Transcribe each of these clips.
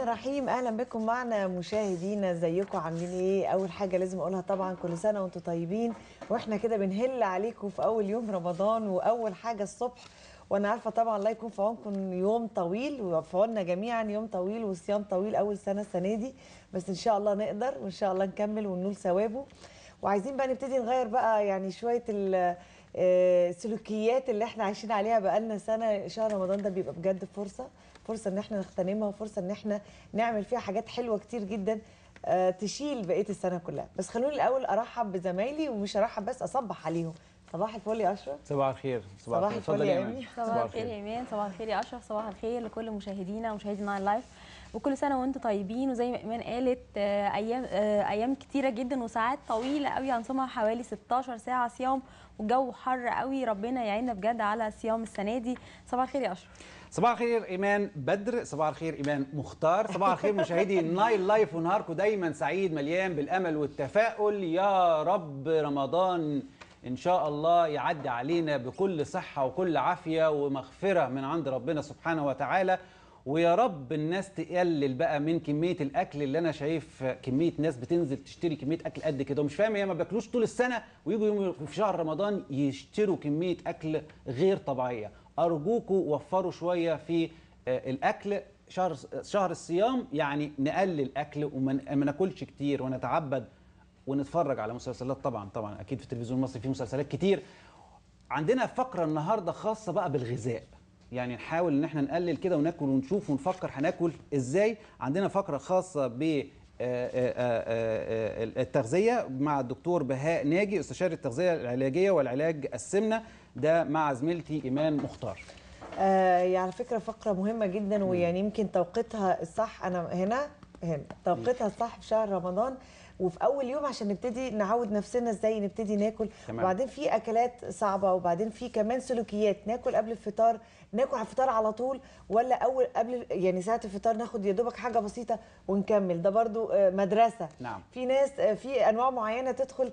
الرحيم اهلا بكم معنا مشاهدينا ازيكم عاملين ايه اول حاجه لازم اقولها طبعا كل سنه وانتم طيبين واحنا كده بنهل عليكم في اول يوم رمضان واول حاجه الصبح وانا عارفه طبعا الله يكون في عونكم يوم طويل وفي عوننا جميعا يوم طويل وصيام طويل اول سنه السنه دي بس ان شاء الله نقدر وان شاء الله نكمل ونقول ثوابه وعايزين بقى نبتدي نغير بقى يعني شويه السلوكيات آه، اللي احنا عايشين عليها بقالنا سنه شهر رمضان ده بيبقى بجد فرصه فرصه ان احنا نغتنمها وفرصه ان احنا نعمل فيها حاجات حلوه كتير جدا آه، تشيل بقيه السنه كلها بس خلوني الاول ارحب بزمايلي ومش ارحب بس اصبح عليهم صباح الفل يا اشرف صباح الخير صباح, صباح الفل يا ايمان صباح الخير يا ايمان صباح الخير يا اشرف صباح الخير لكل مشاهدينا ومشاهدي ناين لايف وكل سنه وانتم طيبين وزي ما ايمان قالت آه، ايام آه، ايام كتيره جدا وساعات طويله قوي هنصومها حوالي 16 ساعه صيام والجو حر قوي ربنا يعيننا بجد على صيام السنه دي صباح الخير يا اشرف صباح الخير ايمان بدر صباح الخير ايمان مختار صباح الخير مشاهدي نايل لايف ونهاركم دايما سعيد مليان بالامل والتفاؤل يا رب رمضان إن شاء الله يعدي علينا بكل صحة وكل عافية ومغفرة من عند ربنا سبحانه وتعالى ويا رب الناس تقلل بقى من كميه الاكل اللي انا شايف كميه ناس بتنزل تشتري كميه اكل قد كده ومش فاهم هي ما بياكلوش طول السنه ويجوا يوم في شهر رمضان يشتروا كميه اكل غير طبيعيه ارجوكوا وفروا شويه في آه، الاكل شهر شهر الصيام يعني نقلل اكل وما ناكلش كتير ونتعبد ونتفرج على مسلسلات طبعا طبعا اكيد في التلفزيون المصري في مسلسلات كتير عندنا فقره النهارده خاصه بقى بالغذاء يعني نحاول ان احنا نقلل كده وناكل ونشوف ونفكر هناكل ازاي عندنا فقره خاصه ب آه، آه، آه، التغذيه مع الدكتور بهاء ناجي استشاري التغذيه العلاجيه والعلاج السمنه ده مع زميلتي ايمان مختار آه يعني على فكره فقره مهمه جدا ويعني يمكن توقيتها الصح انا هنا هنا توقيتها الصح في شهر رمضان وفي اول يوم عشان نبتدي نعود نفسنا ازاي نبتدي ناكل تمام. وبعدين في اكلات صعبه وبعدين في كمان سلوكيات ناكل قبل الفطار ناكل على الفطار على طول ولا اول قبل يعني ساعه الفطار ناخد يا دوبك حاجه بسيطه ونكمل ده برضو آه، مدرسه نعم. في ناس آه، في انواع معينه تدخل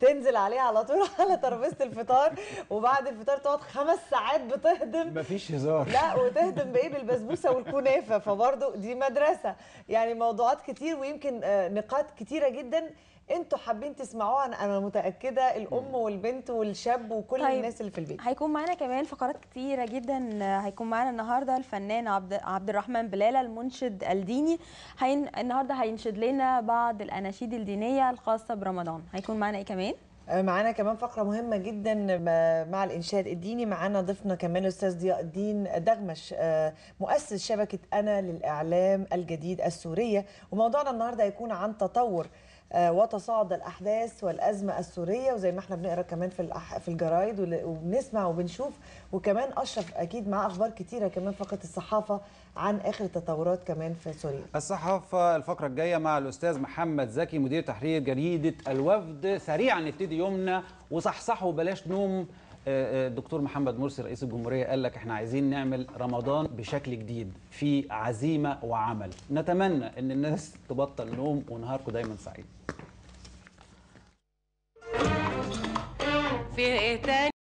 تنزل عليه على طول على ترابيزه الفطار وبعد الفطار تقعد خمس ساعات بتهضم مفيش هزار لا وتهضم بايه بالبسبوسه والكنافه فبرضه دي مدرسه يعني موضوعات كتير ويمكن آه، نقاط كتيره جدا انتوا حابين تسمعوها انا متاكده الام والبنت والشاب وكل طيب الناس اللي في البيت هيكون معانا كمان فقرات كتيره جدا هيكون معانا النهارده الفنان عبد عبد الرحمن بلاله المنشد الديني هين... النهارده هينشد لنا بعض الاناشيد الدينيه الخاصه برمضان هيكون معانا ايه كمان آه، معانا كمان فقره مهمه جدا مع الانشاد الديني معانا ضيفنا كمان الاستاذ ضياء الدين دغمش آه، مؤسس شبكه انا للاعلام الجديد السوريه وموضوعنا النهارده هيكون عن تطور آه، وتصاعد الاحداث والازمه السوريه وزي ما احنا بنقرا كمان في الأح... في الجرايد وبنسمع وبنشوف وكمان اشرف اكيد مع اخبار كثيره كمان فقره الصحافه عن اخر التطورات كمان في سوريا. الصحافه الفقره الجايه مع الاستاذ محمد زكي مدير تحرير جريده الوفد سريعا نبتدي يومنا وصحصحوا بلاش نوم الدكتور آه، آه، محمد مرسي رئيس الجمهوريه قال لك احنا عايزين نعمل رمضان بشكل جديد في عزيمه وعمل نتمنى ان الناس تبطل نوم ونهاركم دايما سعيد في ايه تاني